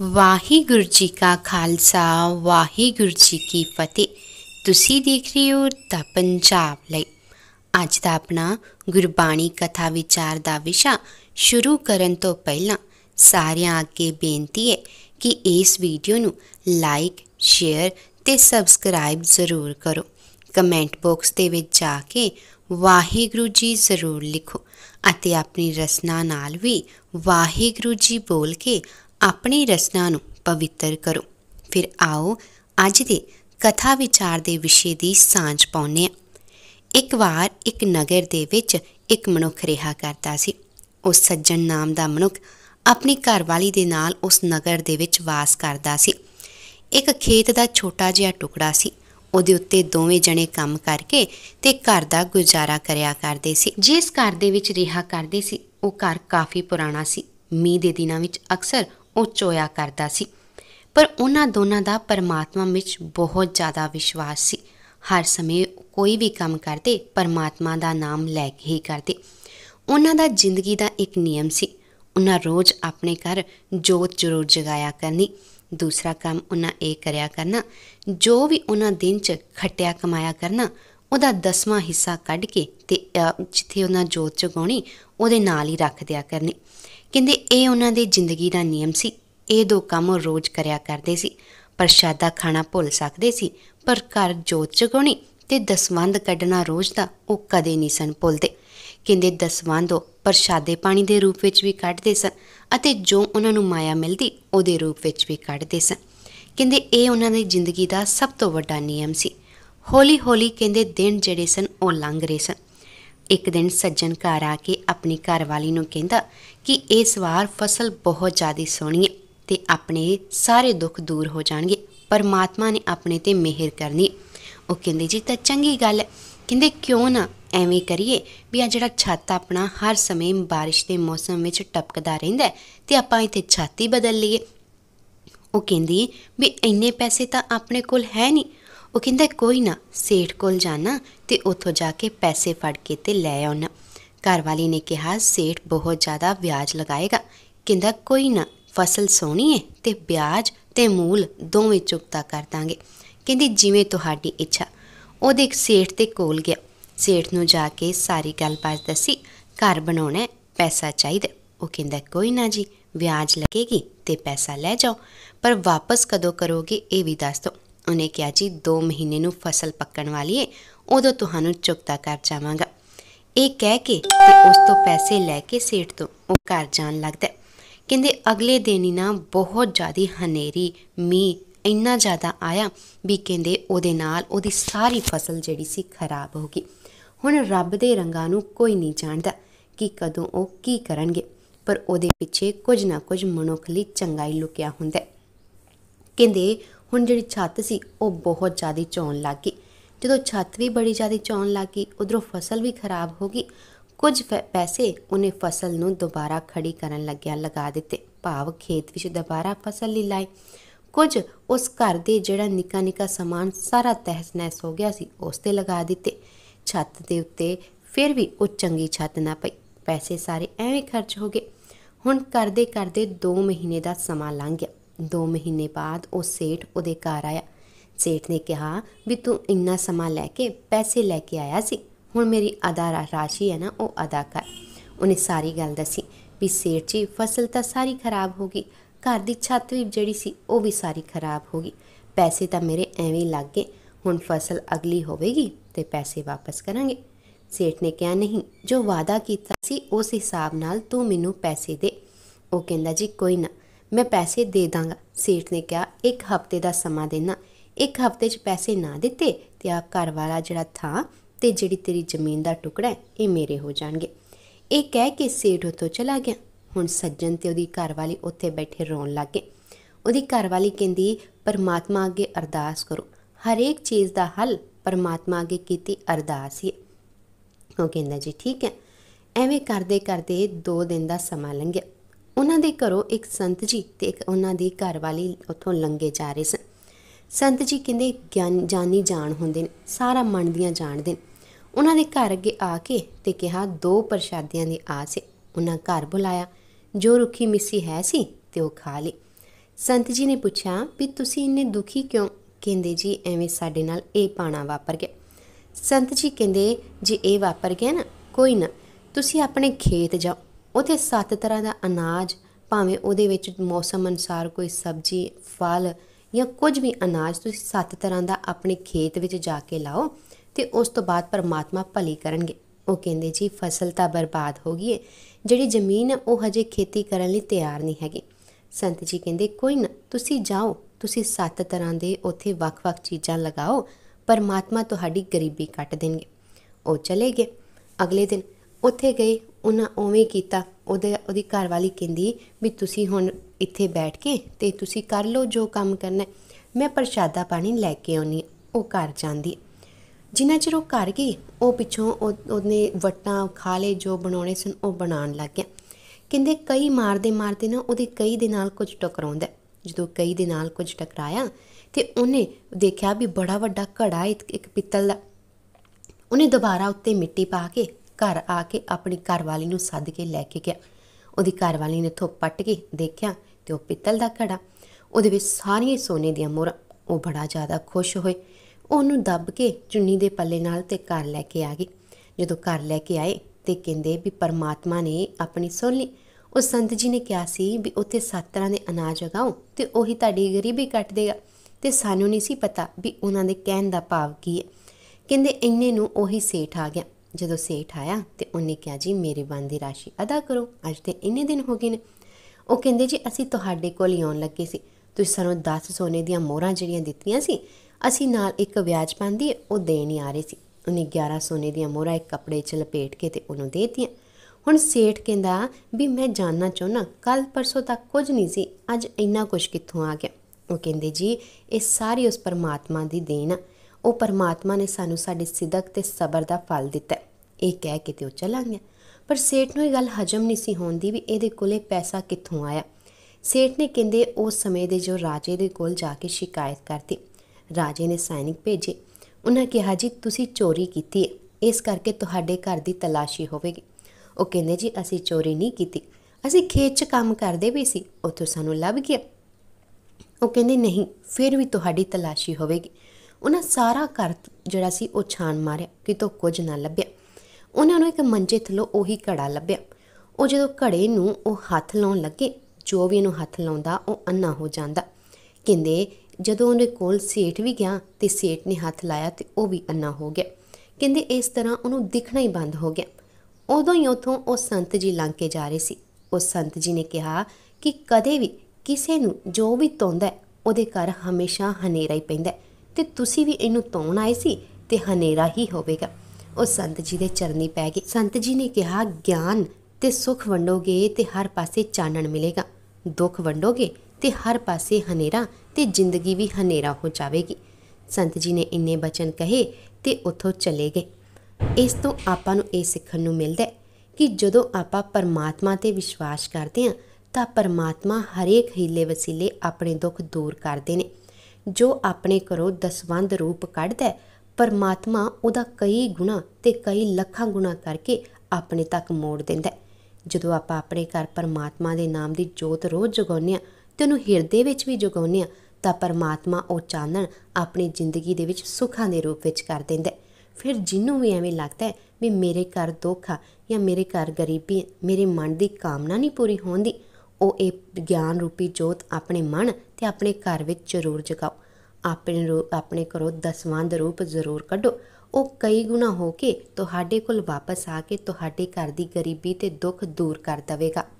ਵਾਹਿਗੁਰੂ ਜੀ ਕਾ ਖਾਲਸਾ ਵਾਹਿਗੁਰੂ ਜੀ ਕੀ ਫਤਿਹ ਤੁਸੀਂ ਦੇਖ ਰਹੇ ਹੋ ਤਾਂ ਪੰਜਾਬ ਲਈ ਅੱਜ ਦਾ ਆਪਣਾ ਗੁਰਬਾਣੀ ਕਥਾ ਵਿਚਾਰ ਦਾ ਵਿਸ਼ਾ ਸ਼ੁਰੂ ਕਰਨ ਤੋਂ ਪਹਿਲਾਂ ਸਾਰਿਆਂ ਅੱਗੇ ਬੇਨਤੀ ਹੈ ਕਿ ਇਸ ਵੀਡੀਓ ਨੂੰ ਲਾਈਕ ਸ਼ੇਅਰ ਤੇ ਸਬਸਕ੍ਰਾਈਬ ਜ਼ਰੂਰ ਕਰੋ ਕਮੈਂਟ ਬਾਕਸ ਦੇ ਵਿੱਚ ਜਾ ਕੇ ਵਾਹਿਗੁਰੂ ਜੀ ਜ਼ਰੂਰ ਲਿਖੋ ਅਤੇ ਆਪਣੀ ਰਸਨਾ ਨਾਲ ਵੀ ਵਾਹਿਗੁਰੂ ਜੀ ਬੋਲ ਕੇ ਆਪਣੀ ਰਸਨਾ ਨੂੰ ਪਵਿੱਤਰ ਕਰੋ ਫਿਰ ਆਓ ਅੱਜ ਦੇ ਕਥਾ ਵਿਚਾਰ ਦੇ ਵਿਸ਼ੇ ਦੀ ਸਾਂਝ ਪਾਉਨੇ ਆ ਇੱਕ ਵਾਰ ਇੱਕ ਨਗਰ ਦੇ ਵਿੱਚ ਇੱਕ ਮਨੁੱਖ ਰਿਹਾ ਕਰਦਾ ਸੀ ਉਹ ਸੱਜਣ ਨਾਮ ਦਾ ਮਨੁੱਖ ਆਪਣੀ ਘਰਵਾਲੀ ਦੇ ਨਾਲ ਉਸ ਨਗਰ ਦੇ ਵਿੱਚ ਵਾਸ ਕਰਦਾ ਸੀ ਇੱਕ ਖੇਤ ਦਾ ਛੋਟਾ ਜਿਹਾ ਟੁਕੜਾ ਸੀ ਉਹਦੇ ਉੱਤੇ ਦੋਵੇਂ ਜਣੇ ਕੰਮ ਕਰਕੇ ਤੇ ਘਰ ਦਾ ਗੁਜ਼ਾਰਾ ਕਰਿਆ ਕਰਦੇ ਸੀ ਜਿਸ ਘਰ ਦੇ ਵਿੱਚ ਰਿਹਾ ਕਰਦੇ ਸੀ ਉਹ ਘਰ ਕਾਫੀ ਪੁਰਾਣਾ ਸੀ ਮੀਂਹ ਦੇ ਦਿਨਾਂ ਵਿੱਚ ਅਕਸਰ ਉਹ ਚੋਇਆ ਕਰਦਾ ਸੀ ਪਰ ਉਹਨਾਂ ਦੋਨਾਂ ਦਾ ਪਰਮਾਤਮਾ ਵਿੱਚ ਬਹੁਤ ਜ਼ਿਆਦਾ ਵਿਸ਼ਵਾਸ ਸੀ ਹਰ ਸਮੇਂ ਕੋਈ ਵੀ ਕੰਮ ਕਰਦੇ ਪਰਮਾਤਮਾ ਦਾ ਨਾਮ ਲੈ ਕੇ ਹੀ ਕਰਦੇ ਉਹਨਾਂ ਦਾ ਜ਼ਿੰਦਗੀ ਦਾ ਇੱਕ ਨਿਯਮ ਸੀ ਉਹਨਾਂ ਰੋਜ਼ ਆਪਣੇ ਘਰ ਜੋਤ ਜ਼ਰੂਰ ਜਗਾਇਆ ਕਰਨੀ ਦੂਸਰਾ ਕੰਮ ਉਹਨਾਂ ਇਹ ਕਰਿਆ ਕਰਨਾ ਜੋ ਵੀ ਉਹਨਾਂ ਦਿਨ 'ਚ ਖਟਿਆ ਕਮਾਇਆ ਕਰਨਾ ਉਹਦਾ ਦਸਵਾਂ ਹਿੱਸਾ ਕੱਢ ਕੇ ਤੇ ਜਿੱਥੇ ਉਹਨਾਂ ਜੋਤ ਜਗਾਉਣੀ ਉਹਦੇ ਨਾਲ ਹੀ ਰੱਖ ਦਿਆ ਕਰਨੀ ਕਹਿੰਦੇ ਇਹ ਉਹਨਾਂ ਦੀ ਜ਼ਿੰਦਗੀ ਦਾ ਨਿਯਮ ਸੀ ਇਹ ਦੋ ਕੰਮ ਉਹ ਰੋਜ਼ ਕਰਿਆ ਕਰਦੇ ਸੀ ਪ੍ਰਸ਼ਾਦਾ ਖਾਣਾ ਭੁੱਲ ਸਕਦੇ ਸੀ ਪਰ ਘਰ ਜੋਤ ਜਗਾਉਣੀ ਤੇ ਦਸਵੰਦ ਕੱਢਣਾ ਰੋਜ਼ ਦਾ ਉਹ ਕਦੇ ਨਹੀਂ ਸਨ ਭੁੱਲਦੇ ਕਹਿੰਦੇ ਦਸਵੰਦ ਉਹ ਪ੍ਰਸ਼ਾਦੇ ਪਾਣੀ ਦੇ ਰੂਪ ਵਿੱਚ ਵੀ ਕੱਢਦੇ ਸਨ ਅਤੇ ਜੋ ਉਹਨਾਂ ਨੂੰ ਮਾਇਆ ਮਿਲਦੀ ਉਹਦੇ ਰੂਪ ਵਿੱਚ ਵੀ ਕੱਢਦੇ ਸਨ ਕਹਿੰਦੇ ਇਹ ਉਹਨਾਂ ਦੀ ਜ਼ਿੰਦਗੀ ਦਾ ਸਭ ਤੋਂ ਵੱਡਾ ਨਿਯਮ ਸੀ ਹੌਲੀ-ਹੌਲੀ ਕਹਿੰਦੇ ਦਿਨ ਜਿਹੜੇ ਸਨ ਉਹ ਲੰਘ ਰਹੇ ਸਨ ਇੱਕ ਦਿਨ ਸੱਜਣ ਘਰ ਆ ਕੇ ਆਪਣੀ ਘਰਵਾਲੀ ਨੂੰ ਕਹਿੰਦਾ ਕਿ ਇਸ ਵਾਰ ਫਸਲ ਬਹੁਤ ਜ਼ਿਆਦਾ ਸੋਹਣੀ ਹੈ ਤੇ ਆਪਣੇ ਸਾਰੇ ਦੁੱਖ ਦੂਰ ਹੋ ਜਾਣਗੇ ਪਰਮਾਤਮਾ ਨੇ ਆਪਣੇ ਤੇ ਮਿਹਰ ਕਰਨੀ ਉਹ ਕਹਿੰਦੇ ਜੀ ਤਾਂ ਚੰਗੀ ਗੱਲ ਹੈ ਕਹਿੰਦੇ ਕਿਉਂ ਨਾ ਐਵੇਂ ਕਰੀਏ ਵੀ ਆ ਜਿਹੜਾ ਛੱਤ ਆਪਣਾ ਹਰ ਸਮੇਂ بارش ਦੇ ਮੌਸਮ ਵਿੱਚ ਟਪਕਦਾ ਰਹਿੰਦਾ ਤੇ ਆਪਾਂ ਇੱਥੇ ਛਾਤੀ ਬਦਲ ਲਈਏ ਉਹ ਕਹਿੰਦੀ ਵੀ ਇੰਨੇ ਪੈਸੇ ਤਾਂ ਆਪਣੇ ਕੋਲ ਹੈ ਨਹੀਂ ਉਹ ਕਹਿੰਦਾ ਕੋਈ ਨਾ ਸੇਠ ਕੋਲ ਜਾਣਾ ਤੇ ਉੱਥੋਂ ਜਾ ਕੇ ਪੈਸੇ ਫੜ ਕੇ ਤੇ ਲੈ ਆਉਣਾ ਘਰ ਵਾਲੀ ਨੇ ਕਿਹਾ ਸੇਠ ਬਹੁਤ ਜ਼ਿਆਦਾ ਵਿਆਜ ਲਗਾਏਗਾ ਕਹਿੰਦਾ ਕੋਈ ਨਾ ਫਸਲ ਸੋਣੀ ਹੈ ਤੇ ਵਿਆਜ ਤੇ ਮੂਲ ਦੋਵੇਂ ਚੁਕਤਾ ਕਰ ਦਾਂਗੇ ਕਹਿੰਦੀ ਜਿਵੇਂ ਤੁਹਾਡੀ ਇੱਛਾ ਉਹਦੇ ਇੱਕ ਸੇਠ ਤੇ ਕੋਲ ਗਿਆ ਸੇਠ ਨੂੰ ਜਾ ਕੇ ਸਾਰੀ ਗੱਲਬਾਤ ਦੱਸੀ ਘਰ ਬਣਾਉਣਾ ਪੈਸਾ ਚਾਹੀਦਾ ਉਹ ਕਹਿੰਦਾ ਕੋਈ ਨਾ ਜੀ ਵਿਆਜ ਲੱਗੇਗੀ ਤੇ ਪੈਸਾ ਲੈ ਜਾਓ ਪਰ ਵਾਪਸ ਕਦੋਂ ਕਰੋਗੇ ਇਹ ਵੀ ਦੱਸ ਦਿਓ ਉਹਨੇ ਕਿਹਾ ਜੀ 2 ਮਹੀਨੇ ਨੂੰ ਫਸਲ ਪੱਕਣ ਵਾਲੀ ਏ ਉਦੋਂ ਤੁਹਾਨੂੰ ਚੁਕਤਾ ਕਰ ਜਾਵਾਂਗਾ ਇਹ ਕਹਿ ਕੇ ਤੇ ਉਸ ਤੋਂ ਪੈਸੇ ਲੈ ਕੇ ਸੇਠ ਤੋਂ ਉਹ ਘਰ ਜਾਣ ਲੱਗਦਾ ਕਹਿੰਦੇ ਅਗਲੇ ਦਿਨ ਹੀ ਨਾ ਬਹੁਤ ਜ਼ਿਆਦੀ ਹਨੇਰੀ ਮੀਂਹ ਇੰਨਾ ਜ਼ਿਆਦਾ ਆਇਆ ਵੀ ਕਹਿੰਦੇ ਉਹਦੇ ਨਾਲ ਉਹਦੀ ਸਾਰੀ ਫਸਲ ਜਿਹੜੀ ਸੀ ਖਰਾਬ ਹੋ ਗਈ ਹੁਣ ਰੱਬ ਦੇ ਰੰਗਾਂ ਨੂੰ ਕੋਈ ਨਹੀਂ ਜਾਣਦਾ ਕਿ ਕਦੋਂ ਉਹ ਕੀ ਕਰਨਗੇ ਪਰ ਉਹਦੇ ਪਿੱਛੇ ਕੁਝ ਨਾ ਕੁਝ ਮਨੁੱਖ ਲਈ ਚੰਗਾਈ ਲੁਕਿਆ ਹੁੰਦਾ ਕਹਿੰਦੇ ਹੁਣ ਜਿਹੜੀ ਛੱਤ ਸੀ ਉਹ ਬਹੁਤ ਜ਼ਿਆਦਾ ਚੌਣ ਲੱਗ ਗਈ ਜਦੋਂ ਛੱਤ ਵੀ ਬੜੀ ਜ਼ਿਆਦਾ ਚੌਣ ਲੱਗ ਗਈ ਉਧਰੋਂ ਫਸਲ ਵੀ ਖਰਾਬ ਹੋ ਗਈ ਕੁਝ ਪੈਸੇ ਉਹਨੇ ਫਸਲ ਨੂੰ ਦੁਬਾਰਾ ਖੜੀ ਕਰਨ ਲੱਗਿਆ ਲਗਾ ਦਿੱਤੇ ਭਾਵ ਖੇਤ ਵਿੱਚ ਦੁਬਾਰਾ ਫਸਲ ਲਈ ਲਾਈ ਕੁਝ ਉਸ ਘਰ ਦੇ ਜਿਹੜਾ ਨਿੱਕਾ ਨਿੱਕਾ ਸਮਾਨ ਸਾਰਾ ਤਹਿਸ ਨਹਿਸ ਹੋ ਗਿਆ ਸੀ ਉਸ ਤੇ ਲਗਾ ਦਿੱਤੇ ਛੱਤ ਦੇ ਉੱਤੇ ਫਿਰ ਵੀ ਉਹ ਚੰਗੀ ਛੱਤ ਨਾ ਪਈ ਪੈਸੇ ਸਾਰੇ ਐਵੇਂ ਖਰਚ ਹੋ ਗਏ ਹੁਣ ਕਰਦੇ ਕਰਦੇ 2 ਮਹੀਨੇ ਦਾ ਸਮਾਂ ਲੰਘ ਗਿਆ 2 ਮਹੀਨੇ ਬਾਅਦ ਉਹ ਸੇਠ ਉਹਦੇ ਘਰ ਆਇਆ ਸੇਠ ਨੇ ਕਿਹਾ ਵੀ ਤੂੰ ਇੰਨਾ ਸਮਾਂ ਲੈ ਕੇ ਪੈਸੇ ਲੈ ਕੇ ਆਇਆ ਸੀ ਹੁਣ ਮੇਰੀ ਅਦਾ ਰਾਸ਼ੀ ਹੈ ਨਾ ਉਹ ਅਦਾ ਕਰ ਉਹਨੇ ਸਾਰੀ ਗੱਲ ਦੱਸੀ ਵੀ ਸੇਠ ਜੀ ਫਸਲ ਤਾਂ ਸਾਰੀ ਖਰਾਬ ਹੋ ਗਈ ਘਰ ਦੀ ਛੱਤ ਵੀ ਜਿਹੜੀ ਸੀ ਉਹ ਵੀ ਸਾਰੀ ਖਰਾਬ ਹੋ ਗਈ ਪੈਸੇ ਤਾਂ ਮੇਰੇ ਐਵੇਂ ਲੱਗ ਗਏ ਹੁਣ ਫਸਲ ਅਗਲੀ ਹੋਵੇਗੀ ਤੇ ਪੈਸੇ ਵਾਪਸ ਕਰਾਂਗੇ ਸੇਠ ਨੇ ਕਿਹਾ ਨਹੀਂ ਜੋ ਵਾਦਾ ਕੀਤਾ ਸੀ ਉਸ ਹਿਸਾਬ ਨਾਲ ਤੂੰ ਮੈਨੂੰ ਪੈਸੇ ਦੇ ਉਹ ਕਹਿੰਦਾ ਜੀ ਕੋਈ ਨਾ ਮੈਂ ਪੈਸੇ ਦੇ ਦਾਂਗਾ ਸੇਠ ਨੇ ਕਿਹਾ ਇੱਕ ਹਫ਼ਤੇ ਦਾ ਸਮਾਂ ਦੇਣਾ ਇੱਕ ਹਫ਼ਤੇ 'ਚ ਪੈਸੇ ਨਾ ਦਿੱਤੇ ਤੇ ਆ ਘਰ ਵਾਲਾ ਜਿਹੜਾ ਥਾਂ ਤੇ ਜਿਹੜੀ ਤੇਰੀ ਜ਼ਮੀਨ ਦਾ ਟੁਕੜਾ ਹੈ ਇਹ ਮੇਰੇ ਹੋ ਜਾਣਗੇ ਇਹ ਕਹਿ ਕੇ ਸੇਠ ਉਥੋਂ ਚਲਾ ਗਿਆ ਹੁਣ ਸੱਜਣ ਤੇ ਉਹਦੀ ਘਰ ਵਾਲੀ ਉੱਥੇ ਬੈਠੇ ਰੋਣ ਲੱਗੇ ਉਹਦੀ ਘਰ ਵਾਲੀ ਕਹਿੰਦੀ ਪਰਮਾਤਮਾ ਅੱਗੇ ਅਰਦਾਸ ਕਰੋ ਹਰੇਕ ਚੀਜ਼ ਦਾ ਹੱਲ ਪਰਮਾਤਮਾ ਅੱਗੇ ਕੀਤੀ ਅਰਦਾਸ ਹੀ ਉਹ ਕਹਿੰਦਾ ਜੀ ਠੀਕ ਹੈ ਐਵੇਂ ਕਰਦੇ ਕਰਦੇ 2 ਦਿਨ ਦਾ ਸਮਾਂ ਲੰਘਿਆ ਉਹਨਾਂ ਦੇ ਘਰੋਂ ਇੱਕ ਸੰਤ ਜੀ ਤੇ ਇੱਕ ਉਹਨਾਂ ਦੀ ਘਰਵਾਲੀ ਉੱਥੋਂ ਲੰਗੇ ਜਾ ਰਹੇ ਸਨ ਸੰਤ ਜੀ ਕਹਿੰਦੇ ਗਿਆਨ ਜਾਨੀ ਜਾਣ ਹੁੰਦੇ ਨੇ ਸਾਰਾ ਮਨ ਦੀਆਂ ਜਾਣਦੇ ਨੇ ਉਹਨਾਂ ਦੇ ਘਰ ਅੱਗੇ ਆ ਕੇ ਤੇ ਕਿਹਾ ਦੋ ਪ੍ਰਸ਼ਾਦਿਆਂ ਦੀ ਆਸ ਹੈ ਉਹਨਾਂ ਘਰ ਬੁਲਾਇਆ ਜੋ ਰੁੱਖੀ ਮਿੱਸੀ ਹੈ ਸੀ ਤੇ ਉਹ ਖਾ ਲਈ ਸੰਤ ਜੀ ਨੇ ਪੁੱਛਿਆ ਵੀ ਤੁਸੀਂ ਇੰਨੇ ਦੁਖੀ ਕਿਉਂ ਕਹਿੰਦੇ ਜੀ ਐਵੇਂ ਸਾਡੇ ਨਾਲ ਇਹ ਪਾਣਾ ਵਾਪਰ ਗਿਆ ਸੰਤ ਜੀ ਕਹਿੰਦੇ ਜੇ ਇਹ ਵਾਪਰ ਗਿਆ ਨਾ ਕੋਈ ਨਾ ਤੁਸੀਂ ਆਪਣੇ ਖੇਤ ਜਾਓ ਉਥੇ ਸੱਤ ਤਰ੍ਹਾਂ ਦਾ ਅਨਾਜ ਭਾਵੇਂ ਉਹਦੇ ਵਿੱਚ ਮੌਸਮ ਅਨੁਸਾਰ ਕੋਈ ਸਬਜ਼ੀ ਫਲ ਜਾਂ ਕੁਝ ਵੀ ਅਨਾਜ ਤੁਸੀਂ ਸੱਤ ਤਰ੍ਹਾਂ ਦਾ ਆਪਣੇ ਖੇਤ ਵਿੱਚ ਜਾ ਕੇ ਲਾਓ ਤੇ ਉਸ ਤੋਂ ਬਾਅਦ ਪਰਮਾਤਮਾ ਭਲੀ ਕਰਨਗੇ ਉਹ ਕਹਿੰਦੇ ਜੀ ਫਸਲ ਤਾਂ ਬਰਬਾਦ ਹੋ ਗਈ ਹੈ ਜਿਹੜੀ ਜ਼ਮੀਨ ਉਹ ਹਜੇ ਖੇਤੀ ਕਰਨ ਲਈ ਤਿਆਰ ਨਹੀਂ ਹੈਗੀ ਸੰਤ ਜੀ ਕਹਿੰਦੇ ਕੋਈ ਨਾ ਤੁਸੀਂ ਜਾਓ ਤੁਸੀਂ ਸੱਤ ਤਰ੍ਹਾਂ ਦੇ ਉੱਥੇ ਵੱਖ-ਵੱਖ ਚੀਜ਼ਾਂ ਲਗਾਓ ਪਰਮਾਤਮਾ ਤੁਹਾਡੀ ਗਰੀਬੀ ਕੱਟ ਦੇਣਗੇ ਉਹ ਚਲੇ ਗਏ ਅਗਲੇ ਦਿਨ ਉੱਥੇ ਗਈ ਉਹਨਾਂ ਉਵੇਂ ਕੀਤਾ ਉਹਦੇ ਉਹਦੀ ਘਰਵਾਲੀ ਕਹਿੰਦੀ ਵੀ ਤੁਸੀਂ ਹੁਣ ਇੱਥੇ ਬੈਠ ਕੇ ਤੇ ਤੁਸੀਂ ਕਰ ਲਓ ਜੋ ਕੰਮ ਕਰਨਾ ਮੈਂ ਪ੍ਰਸ਼ਾਦਾ ਪਾਣੀ ਲੈ ਕੇ ਆਉਣੀ ਉਹ ਘਰ ਜਾਂਦੀ ਜਿੰਨਾ ਚਿਰ ਉਹ ਘਰ ਗਈ ਉਹ ਪਿੱਛੋਂ ਉਹਨੇ ਵਟਾਂ ਖਾਲੇ ਜੋ ਬਣਾਉਣੇ ਸਨ ਉਹ ਬਣਾਉਣ ਲੱਗ ਗਿਆ ਕਹਿੰਦੇ ਕਈ ਮਾਰਦੇ ਮਾਰਦੇ ਨਾ ਉਹਦੇ ਕਈ ਦੇ ਨਾਲ ਕੁਝ ਟਕਰਾਉਂਦਾ ਜਦੋਂ ਕਈ ਦੇ ਨਾਲ ਕੁਝ ਟਕਰਾਇਆ ਤੇ ਉਹਨੇ ਦੇਖਿਆ ਵੀ ਬੜਾ ਵੱਡਾ ਘੜਾ ਇੱਕ ਪਿੱਤਲ ਦਾ ਉਹਨੇ ਦੁਬਾਰਾ ਉੱਤੇ ਮਿੱਟੀ ਪਾ ਕੇ ਘਰ ਆ ਕੇ ਆਪਣੀ ਘਰਵਾਲੀ ਨੂੰ ਸੱਦ ਕੇ ਲੈ ਕੇ ਗਿਆ ਉਹਦੀ ਘਰਵਾਲੀ ਨੇ ਥੋਪ ਪੱਟ ਕੇ ਦੇਖਿਆ ਤੇ ਉਹ ਪਿੱਤਲ ਦਾ ਘੜਾ ਉਹਦੇ ਵਿੱਚ ਸਾਰੀਆਂ ਸੋਨੇ ਦੀਆਂ ਮੋਹਰਾਂ ਉਹ ਬੜਾ ਜ਼ਿਆਦਾ ਖੁਸ਼ ਹੋਏ ਉਹਨੂੰ ਦੱਬ ਕੇ ਚੁੰਨੀ ਦੇ ਪੱਲੇ ਨਾਲ ਤੇ ਘਰ ਲੈ ਕੇ ਆ ਗਈ ਜਦੋਂ ਘਰ ਲੈ ਕੇ ਆਏ ਤੇ ਕਹਿੰਦੇ ਵੀ ਪਰਮਾਤਮਾ ਨੇ ਆਪਣੀ ਸੋਲੀ ਉਸ ਉਹ ਸੰਤ ਜੀ ਨੇ ਕਿਹਾ ਸੀ ਵੀ ਉੱਥੇ ਸੱਤ ਤਰ੍ਹਾਂ ਦੇ ਅਨਾਜ ਉਗਾਓ ਤੇ ਉਹੀ ਤੁਹਾਡੀ ਗਰੀਬੀ ਕੱਟ ਦੇਗਾ ਤੇ ਸਾਨੂੰ ਨਹੀਂ ਸੀ ਪਤਾ ਵੀ ਉਹਨਾਂ ਦੇ ਕਹਿਣ ਦਾ ਭਾਵ ਕੀ ਹੈ ਕਹਿੰਦੇ ਇੰਨੇ ਨੂੰ ਉਹੀ ਸੇਠ ਆ ਗਿਆ ਜਦੋਂ ਸੇਠ ਆਇਆ ਤੇ ਉਹਨੇ ਕਿਹਾ ਜੀ ਮੇਰੇ ਬੰਦ ਦੀ ਰਾਸ਼ੀ ਅਦਾ ਕਰੋ ਅੱਜ ਤੇ ਇੰਨੇ ਦਿਨ ਹੋ ਗਏ ਨੇ ਉਹ ਕਹਿੰਦੇ ਜੀ ਅਸੀਂ ਤੁਹਾਡੇ ਕੋਲ ਹੀ ਆਉਣ ਲੱਗੇ ਸੀ ਤੁਸੀਂ ਸਾਨੂੰ 10 ਸੋਨੇ ਦੀਆਂ ਮੋਹਰਾਂ ਜਿਹੜੀਆਂ ਦਿੱਤੀਆਂ ਸੀ ਅਸੀਂ ਨਾਲ ਇੱਕ ਵਿਆਜ ਪਾਂਦੀ ਉਹ ਦੇਣ ਹੀ ਆ ਰਹੇ ਸੀ ਉਹਨੇ 11 ਸੋਨੇ ਦੀਆਂ ਮੋਹਰਾਂ ਇੱਕ ਕੱਪੜੇ 'ਚ ਲਪੇਟ ਕੇ ਤੇ ਉਹਨੂੰ ਦੇ ਦਿੱਤੀਆਂ ਹੁਣ ਸੇਠ ਕਹਿੰਦਾ ਵੀ ਮੈਂ ਜਾਨਣਾ ਚਾਹੁੰਨਾ ਕੱਲ ਪਰਸੋਂ ਤੱਕ ਕੁਝ ਨਹੀਂ ਸੀ ਅੱਜ ਇੰਨਾ ਕੁਝ ਕਿੱਥੋਂ ਆ ਗਿਆ ਉਹ ਕਹਿੰਦੇ ਜੀ ਇਹ ਸਾਰੀ ਉਸ ਪਰਮਾਤਮਾ ਦੀ ਦੇਣ ਆ ਉਹ ਪਰਮਾਤਮਾ ਨੇ ਸਾਨੂੰ ਸਾਡੇ ਸਿਦਕ ਤੇ ਸਬਰ ਦਾ ਫਲ ਦਿੱਤਾ ਇਹ ਕਹਿ ਕੇ ਤੇ ਉਹ ਚਲਾ ਗਿਆ ਪਰ ਸੇਠ ਨੂੰ ਇਹ ਗੱਲ ਹਜਮ ਨਹੀਂ ਸੀ ਹੁੰਦੀ ਵੀ ਇਹਦੇ ਕੋਲੇ ਪੈਸਾ ਕਿੱਥੋਂ ਆਇਆ ਸੇਠ ਨੇ ਕਹਿੰਦੇ ਉਸ ਸਮੇਂ ਦੇ ਜੋ ਰਾਜੇ ਦੇ ਕੋਲ ਜਾ ਕੇ ਸ਼ਿਕਾਇਤ ਕਰਤੀ ਰਾਜੇ ਨੇ ਸੈਨਿਕ ਭੇਜੇ ਉਹਨਾਂ ਕਿਹਾ ਜੀ ਤੁਸੀਂ ਚੋਰੀ ਕੀਤੀ ਹੈ ਇਸ ਕਰਕੇ ਤੁਹਾਡੇ ਘਰ ਦੀ ਤਲਾਸ਼ੀ ਹੋਵੇਗੀ ਉਹ ਕਹਿੰਦੇ ਜੀ ਅਸੀਂ ਚੋਰੀ ਨਹੀਂ ਕੀਤੀ ਅਸੀਂ ਖੇਤ 'ਚ ਕੰਮ ਕਰਦੇ ਵੀ ਸੀ ਉੱਥੋਂ ਸਾਨੂੰ ਲੱਭ ਗਿਆ ਉਹ ਕਹਿੰਦੇ ਨਹੀਂ ਫਿਰ ਵੀ ਤੁਹਾਡੀ ਤਲਾਸ਼ੀ ਹੋਵੇਗੀ ਉਹਨਾਂ ਸਾਰਾ ਘਰ ਜਿਹੜਾ ਸੀ ਉਹ ਛਾਨ ਮਾਰਿਆ ਕਿਤੋਂ ਕੁਝ ਨਾ ਲੱਭਿਆ ਉਹਨਾਂ ਨੂੰ ਇੱਕ ਮੰਜੇ ਥਲੋ ਉਹੀ ਘੜਾ ਲੱਭਿਆ ਉਹ ਜਦੋਂ ਘੜੇ ਨੂੰ ਉਹ ਹੱਥ ਲਾਉਣ ਲੱਗੇ ਜੋ ਵੀ ਇਹਨੂੰ ਹੱਥ ਲਾਉਂਦਾ ਉਹ ਅੰਨਾ ਹੋ ਜਾਂਦਾ ਕਹਿੰਦੇ ਜਦੋਂ ਉਹਦੇ ਕੋਲ ਸੇਠ ਵੀ ਗਿਆ ਤੇ ਸੇਠ ਨੇ ਹੱਥ ਲਾਇਆ ਤੇ ਉਹ ਵੀ ਅੰਨਾ ਹੋ ਗਿਆ ਕਹਿੰਦੇ ਇਸ ਤਰ੍ਹਾਂ ਉਹਨੂੰ ਦਿਖਣਾ ਹੀ ਬੰਦ ਹੋ ਗਿਆ ਉਦੋਂ ਹੀ ਉਥੋਂ ਉਹ ਸੰਤ ਜੀ ਲੰਘ ਕੇ ਜਾ ਰਹੇ ਸੀ ਉਹ ਸੰਤ ਜੀ ਨੇ ਕਿਹਾ ਕਿ ਕਦੇ ਵੀ ਕਿਸੇ ਨੂੰ ਜੋ ਵੀ ਤੋਂਦਾ ਉਹਦੇ ਘਰ ਹਮੇਸ਼ਾ ਹਨੇਰਾ ਹੀ ਪੈਂਦਾ ਤੇ ਤੁਸੀਂ ਵੀ ਇਹਨੂੰ ਤੋਣ ਆਏ ਸੀ ਤੇ ਹਨੇਰਾ ਹੀ ਹੋਵੇਗਾ ਉਹ ਸੰਤ ਜੀ ਦੇ ਚਰਨੀ ਪੈ ਗਏ ਸੰਤ ਜੀ ਨੇ ਕਿਹਾ ਗਿਆਨ ਤੇ ਸੁਖ ਵੰਡੋਗੇ ਤੇ ਹਰ ਪਾਸੇ ਚਾਨਣ ਮਿਲੇਗਾ ਦੁੱਖ ਵੰਡੋਗੇ ਤੇ ਹਰ ਪਾਸੇ ਹਨੇਰਾ ਤੇ ਜ਼ਿੰਦਗੀ ਵੀ ਹਨੇਰਾ ਹੋ ਜਾਵੇਗੀ ਸੰਤ ਜੀ ਨੇ ਇੰਨੇ ਬਚਨ ਕਹੇ ਤੇ ਉਥੋਂ ਚਲੇ ਗਏ ਇਸ ਤੋਂ ਆਪਾਂ ਨੂੰ ਇਹ ਸਿੱਖਣ ਨੂੰ ਮਿਲਦਾ ਹੈ ਕਿ ਜਦੋਂ ਆਪਾਂ ਪਰਮਾਤਮਾ ਤੇ ਵਿਸ਼ਵਾਸ ਕਰਦੇ ਹਾਂ ਤਾਂ ਪਰਮਾਤਮਾ ਹਰੇਕ ਹੀਲੇ ਵਸੀਲੇ ਆਪਣੇ ਦੁੱਖ ਦੂਰ ਕਰਦੇ ਨੇ ਜੋ ਆਪਣੇ ਘਰੋਂ ਦਸਵੰਦ ਰੂਪ ਕੱਢਦਾ ਹੈ ਪਰਮਾਤਮਾ ਉਹਦਾ ਕਈ ਗੁਣਾ ਤੇ ਕਈ ਲੱਖਾਂ ਗੁਣਾ ਕਰਕੇ ਆਪਣੇ ਤੱਕ ਮੋੜ ਦਿੰਦਾ ਹੈ ਜਦੋਂ ਆਪਾਂ ਆਪਣੇ ਘਰ ਪਰਮਾਤਮਾ ਦੇ ਨਾਮ ਦੀ ਜੋਤ ਰੋਜ਼ ਜਗਾਉਂਦੇ ਆ ਤੇ ਉਹਨੂੰ ਹਿਰਦੇ ਵਿੱਚ ਵੀ ਜਗਾਉਂਦੇ ਆ ਤਾਂ ਪਰਮਾਤਮਾ ਉਹ ਚਾਨਣ ਆਪਣੀ ਜ਼ਿੰਦਗੀ ਦੇ ਵਿੱਚ ਸੁੱਖਾਂ ਦੇ ਰੂਪ ਵਿੱਚ ਕਰ ਦਿੰਦਾ ਫਿਰ ਜਿੰਨੂੰ ਵੀ ਐਵੇਂ ਲੱਗਦਾ ਹੈ ਵੀ ਮੇਰੇ ਘਰ ਦੁੱਖ ਆ ਜਾਂ ਮੇਰੇ ਘਰ ਗਰੀਬੀ ਮੇਰੇ ਮਨ ਦੀ ਕਾਮਨਾ ਨਹੀਂ ਪੂਰੀ ਹੋਣ ਦੀ ਉਹ ਇਹ ਗਿਆਨ ਰੂਪੀ ਜੋਤ ਆਪਣੇ ਮਨ ਤੇ ਆਪਣੇ ਘਰ ਵਿੱਚ ਜ਼ਰੂਰ ਜਗਾਓ ਆਪਣੇ ਆਪਣੇ ਘਰੋਂ ਦਸਵਾਂ ਰੂਪ ਜ਼ਰੂਰ ਕੱਢੋ ਉਹ ਕਈ ਗੁਣਾ ਹੋ ਕੇ ਤੁਹਾਡੇ ਕੋਲ ਵਾਪਸ ਆ ਕੇ ਤੁਹਾਡੇ ਘਰ ਦੀ ਗਰੀਬੀ ਤੇ ਦੁੱਖ ਦੂਰ ਕਰ ਦਵੇਗਾ